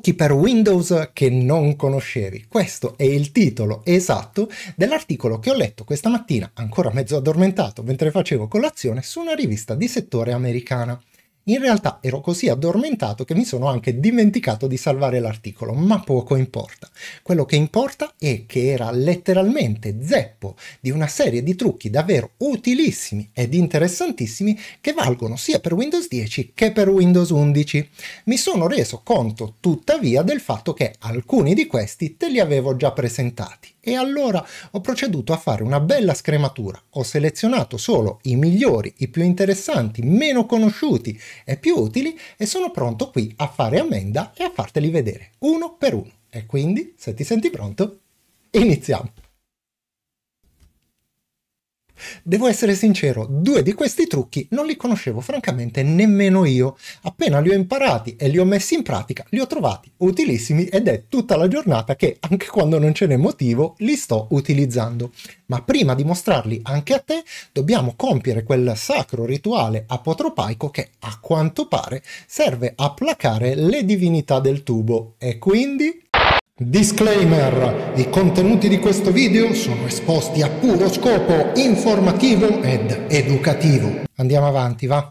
trucchi per Windows che non conoscevi. Questo è il titolo esatto dell'articolo che ho letto questa mattina, ancora mezzo addormentato mentre facevo colazione, su una rivista di settore americana. In realtà ero così addormentato che mi sono anche dimenticato di salvare l'articolo, ma poco importa. Quello che importa è che era letteralmente zeppo di una serie di trucchi davvero utilissimi ed interessantissimi che valgono sia per Windows 10 che per Windows 11. Mi sono reso conto tuttavia del fatto che alcuni di questi te li avevo già presentati e allora ho proceduto a fare una bella scrematura. Ho selezionato solo i migliori, i più interessanti, meno conosciuti e più utili e sono pronto qui a fare ammenda e a farteli vedere uno per uno. E quindi, se ti senti pronto, iniziamo! Devo essere sincero, due di questi trucchi non li conoscevo francamente nemmeno io. Appena li ho imparati e li ho messi in pratica, li ho trovati utilissimi ed è tutta la giornata che, anche quando non ce n'è motivo, li sto utilizzando. Ma prima di mostrarli anche a te, dobbiamo compiere quel sacro rituale apotropaico che, a quanto pare, serve a placare le divinità del tubo. E quindi Disclaimer, i contenuti di questo video sono esposti a puro scopo informativo ed educativo. Andiamo avanti, va?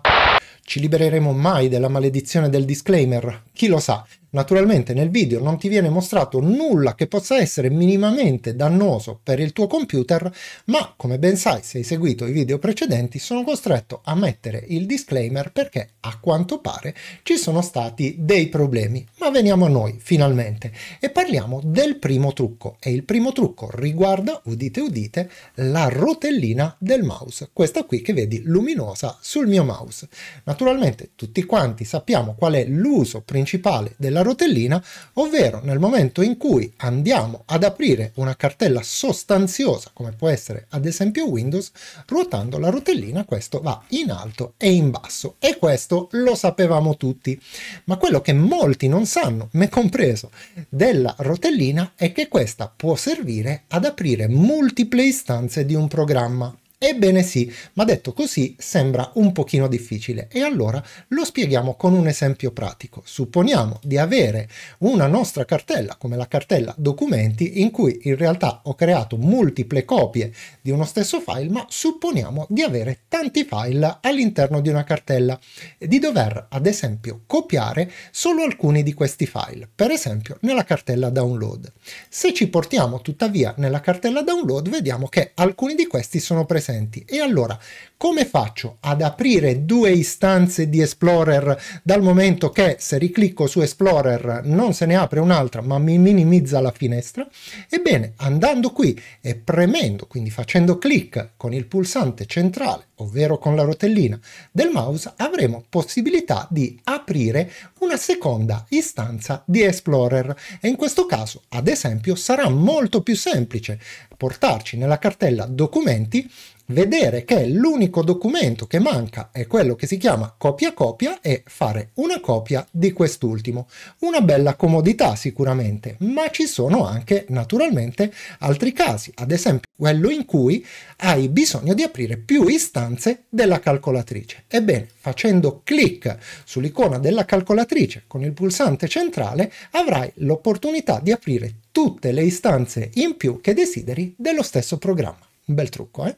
Ci libereremo mai dalla maledizione del disclaimer? Chi lo sa? Naturalmente nel video non ti viene mostrato nulla che possa essere minimamente dannoso per il tuo computer, ma come ben sai se hai seguito i video precedenti sono costretto a mettere il disclaimer perché a quanto pare ci sono stati dei problemi. Ma veniamo a noi finalmente e parliamo del primo trucco e il primo trucco riguarda, udite udite, la rotellina del mouse, questa qui che vedi luminosa sul mio mouse. Naturalmente tutti quanti sappiamo qual è l'uso principale della della rotellina, ovvero nel momento in cui andiamo ad aprire una cartella sostanziosa, come può essere ad esempio Windows, ruotando la rotellina questo va in alto e in basso e questo lo sapevamo tutti, ma quello che molti non sanno, me compreso, della rotellina è che questa può servire ad aprire multiple istanze di un programma. Ebbene sì, ma detto così sembra un pochino difficile e allora lo spieghiamo con un esempio pratico. Supponiamo di avere una nostra cartella come la cartella documenti in cui in realtà ho creato multiple copie di uno stesso file ma supponiamo di avere tanti file all'interno di una cartella e di dover ad esempio copiare solo alcuni di questi file, per esempio nella cartella download. Se ci portiamo tuttavia nella cartella download vediamo che alcuni di questi sono presenti presenti. E allora, come faccio ad aprire due istanze di Explorer dal momento che se riclicco su Explorer non se ne apre un'altra ma mi minimizza la finestra? Ebbene, andando qui e premendo, quindi facendo clic con il pulsante centrale, ovvero con la rotellina del mouse, avremo possibilità di aprire una seconda istanza di Explorer e in questo caso, ad esempio, sarà molto più semplice portarci nella cartella documenti vedere che l'unico documento che manca è quello che si chiama copia copia e fare una copia di quest'ultimo. Una bella comodità sicuramente, ma ci sono anche naturalmente altri casi, ad esempio quello in cui hai bisogno di aprire più istanze della calcolatrice. Ebbene, facendo clic sull'icona della calcolatrice con il pulsante centrale avrai l'opportunità di aprire tutte le istanze in più che desideri dello stesso programma. Un bel trucco, eh?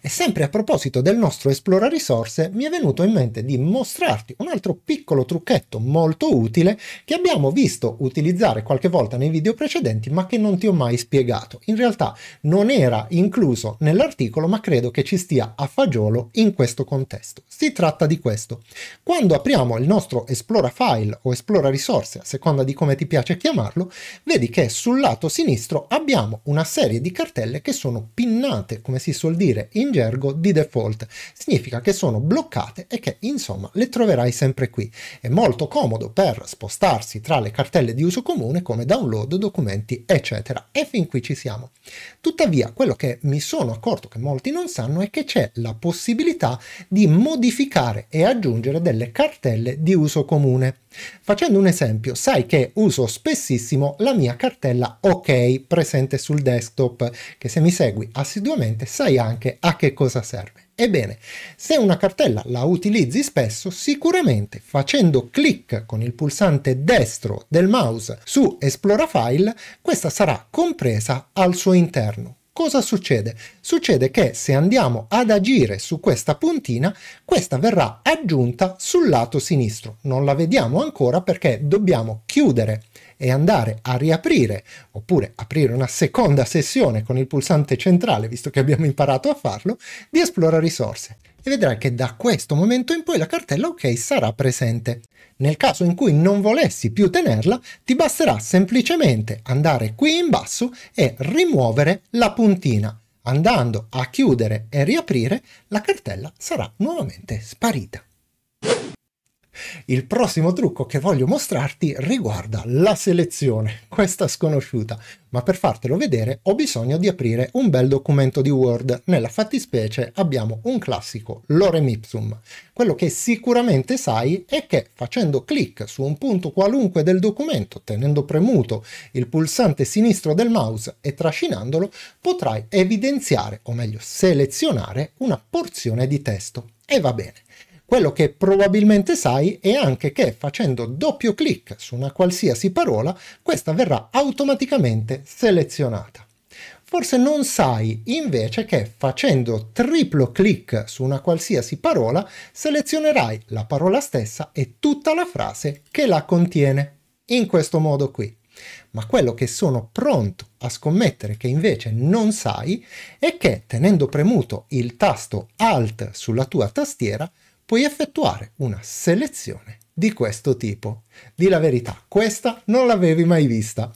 E sempre a proposito del nostro esplora risorse, mi è venuto in mente di mostrarti un altro piccolo trucchetto molto utile che abbiamo visto utilizzare qualche volta nei video precedenti ma che non ti ho mai spiegato. In realtà non era incluso nell'articolo ma credo che ci stia a fagiolo in questo contesto. Si tratta di questo. Quando apriamo il nostro esplora file o esplora risorse, a seconda di come ti piace chiamarlo, vedi che sul lato sinistro abbiamo una serie di cartelle che sono pinnate, come si suol dire, in gergo di default. Significa che sono bloccate e che insomma le troverai sempre qui. È molto comodo per spostarsi tra le cartelle di uso comune come download, documenti eccetera. E fin qui ci siamo. Tuttavia quello che mi sono accorto che molti non sanno è che c'è la possibilità di modificare e aggiungere delle cartelle di uso comune. Facendo un esempio, sai che uso spessissimo la mia cartella OK presente sul desktop, che se mi segui assiduamente sai anche a che cosa serve? Ebbene, se una cartella la utilizzi spesso, sicuramente facendo clic con il pulsante destro del mouse su Esplora File, questa sarà compresa al suo interno. Cosa succede? Succede che se andiamo ad agire su questa puntina, questa verrà aggiunta sul lato sinistro. Non la vediamo ancora perché dobbiamo chiudere e andare a riaprire oppure aprire una seconda sessione con il pulsante centrale, visto che abbiamo imparato a farlo, di Esplora risorse. E vedrai che da questo momento in poi la cartella OK sarà presente. Nel caso in cui non volessi più tenerla, ti basterà semplicemente andare qui in basso e rimuovere la puntina. Andando a chiudere e riaprire, la cartella sarà nuovamente sparita. Il prossimo trucco che voglio mostrarti riguarda la selezione, questa sconosciuta, ma per fartelo vedere ho bisogno di aprire un bel documento di Word. Nella fattispecie abbiamo un classico lorem ipsum. Quello che sicuramente sai è che facendo clic su un punto qualunque del documento, tenendo premuto il pulsante sinistro del mouse e trascinandolo, potrai evidenziare, o meglio selezionare, una porzione di testo. E va bene. Quello che probabilmente sai è anche che facendo doppio clic su una qualsiasi parola, questa verrà automaticamente selezionata. Forse non sai invece che facendo triplo clic su una qualsiasi parola selezionerai la parola stessa e tutta la frase che la contiene. In questo modo qui. Ma quello che sono pronto a scommettere che invece non sai è che tenendo premuto il tasto Alt sulla tua tastiera puoi effettuare una selezione di questo tipo. Di la verità, questa non l'avevi mai vista.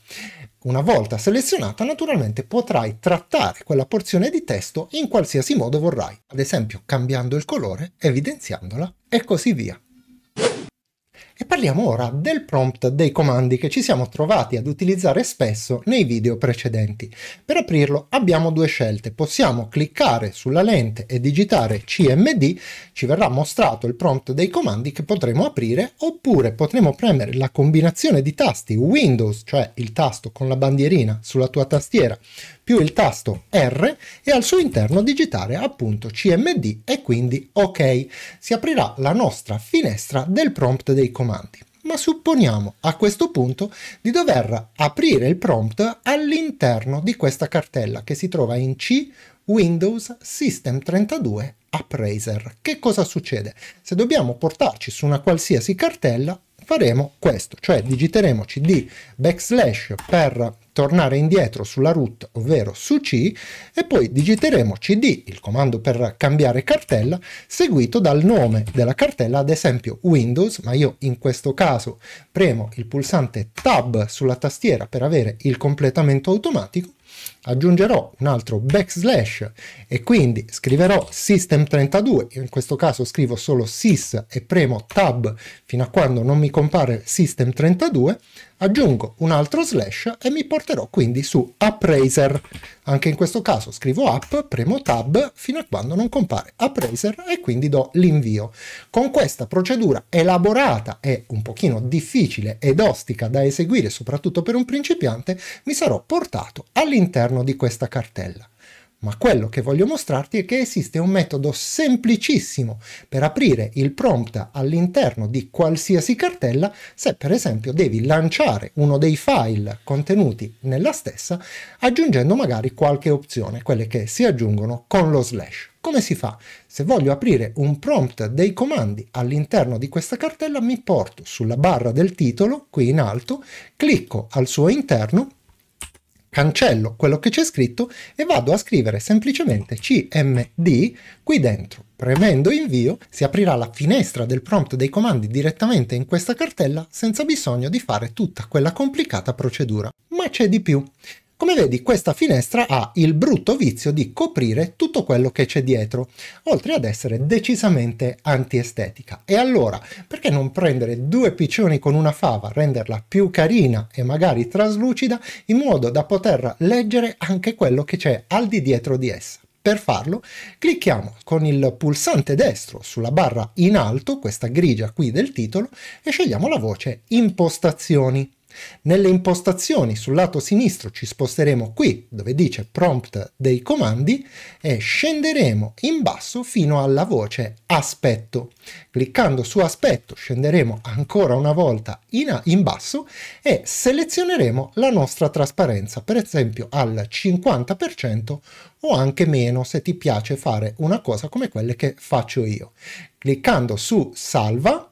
Una volta selezionata, naturalmente potrai trattare quella porzione di testo in qualsiasi modo vorrai, ad esempio cambiando il colore, evidenziandola e così via. E parliamo ora del prompt dei comandi che ci siamo trovati ad utilizzare spesso nei video precedenti. Per aprirlo abbiamo due scelte. Possiamo cliccare sulla lente e digitare CMD, ci verrà mostrato il prompt dei comandi che potremo aprire, oppure potremo premere la combinazione di tasti Windows, cioè il tasto con la bandierina sulla tua tastiera, più il tasto R e al suo interno digitare appunto CMD e quindi OK. Si aprirà la nostra finestra del prompt dei comandi ma supponiamo a questo punto di dover aprire il prompt all'interno di questa cartella che si trova in C Windows System 32 Appraiser. Che cosa succede? Se dobbiamo portarci su una qualsiasi cartella, faremo questo, cioè digiteremo cd backslash per tornare indietro sulla root, ovvero su C, e poi digiteremo cd, il comando per cambiare cartella, seguito dal nome della cartella, ad esempio Windows, ma io in questo caso premo il pulsante Tab sulla tastiera per avere il completamento automatico, aggiungerò un altro backslash e quindi scriverò system32, in questo caso scrivo solo sys e premo tab fino a quando non mi compare system32, aggiungo un altro slash e mi porterò quindi su appraiser. Anche in questo caso scrivo app, premo tab fino a quando non compare appraiser e quindi do l'invio. Con questa procedura elaborata e un pochino difficile ed ostica da eseguire soprattutto per un principiante, mi sarò portato all'interno all'interno di questa cartella. Ma quello che voglio mostrarti è che esiste un metodo semplicissimo per aprire il prompt all'interno di qualsiasi cartella se per esempio devi lanciare uno dei file contenuti nella stessa aggiungendo magari qualche opzione, quelle che si aggiungono con lo slash. Come si fa? Se voglio aprire un prompt dei comandi all'interno di questa cartella mi porto sulla barra del titolo, qui in alto, clicco al suo interno cancello quello che c'è scritto e vado a scrivere semplicemente cmd qui dentro. Premendo invio si aprirà la finestra del prompt dei comandi direttamente in questa cartella senza bisogno di fare tutta quella complicata procedura. Ma c'è di più. Come vedi questa finestra ha il brutto vizio di coprire tutto quello che c'è dietro, oltre ad essere decisamente antiestetica. E allora, perché non prendere due piccioni con una fava, renderla più carina e magari traslucida, in modo da poter leggere anche quello che c'è al di dietro di essa? Per farlo clicchiamo con il pulsante destro sulla barra in alto, questa grigia qui del titolo, e scegliamo la voce Impostazioni. Nelle impostazioni sul lato sinistro ci sposteremo qui dove dice prompt dei comandi e scenderemo in basso fino alla voce aspetto. Cliccando su aspetto scenderemo ancora una volta in, in basso e selezioneremo la nostra trasparenza, per esempio al 50% o anche meno se ti piace fare una cosa come quelle che faccio io. Cliccando su salva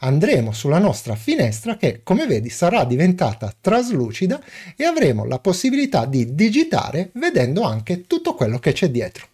Andremo sulla nostra finestra che, come vedi, sarà diventata traslucida e avremo la possibilità di digitare vedendo anche tutto quello che c'è dietro.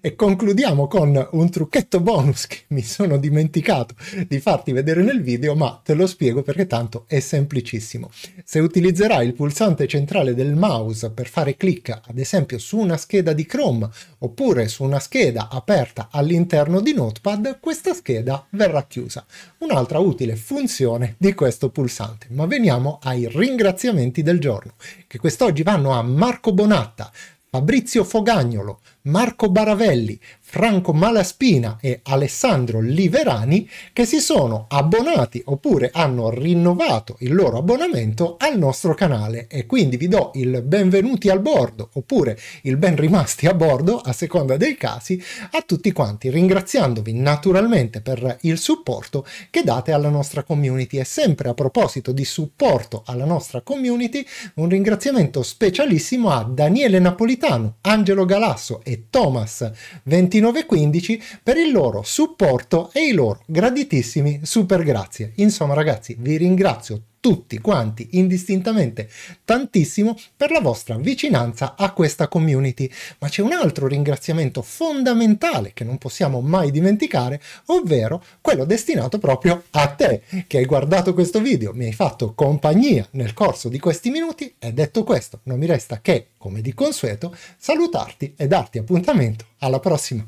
E concludiamo con un trucchetto bonus che mi sono dimenticato di farti vedere nel video, ma te lo spiego perché tanto è semplicissimo. Se utilizzerai il pulsante centrale del mouse per fare clic, ad esempio su una scheda di Chrome oppure su una scheda aperta all'interno di Notepad, questa scheda verrà chiusa. Un'altra utile funzione di questo pulsante. Ma veniamo ai ringraziamenti del giorno, che quest'oggi vanno a Marco Bonatta, Fabrizio Fogagnolo, Marco Baravelli, Franco Malaspina e Alessandro Liverani che si sono abbonati oppure hanno rinnovato il loro abbonamento al nostro canale e quindi vi do il benvenuti al bordo oppure il ben rimasti a bordo a seconda dei casi a tutti quanti ringraziandovi naturalmente per il supporto che date alla nostra community e sempre a proposito di supporto alla nostra community un ringraziamento specialissimo a Daniele Napolitano, Angelo Galasso e Thomas 20 2915 per il loro supporto e i loro graditissimi super grazie. Insomma ragazzi vi ringrazio tutti quanti indistintamente tantissimo per la vostra vicinanza a questa community. Ma c'è un altro ringraziamento fondamentale che non possiamo mai dimenticare, ovvero quello destinato proprio a te che hai guardato questo video, mi hai fatto compagnia nel corso di questi minuti e detto questo non mi resta che, come di consueto, salutarti e darti appuntamento alla prossima.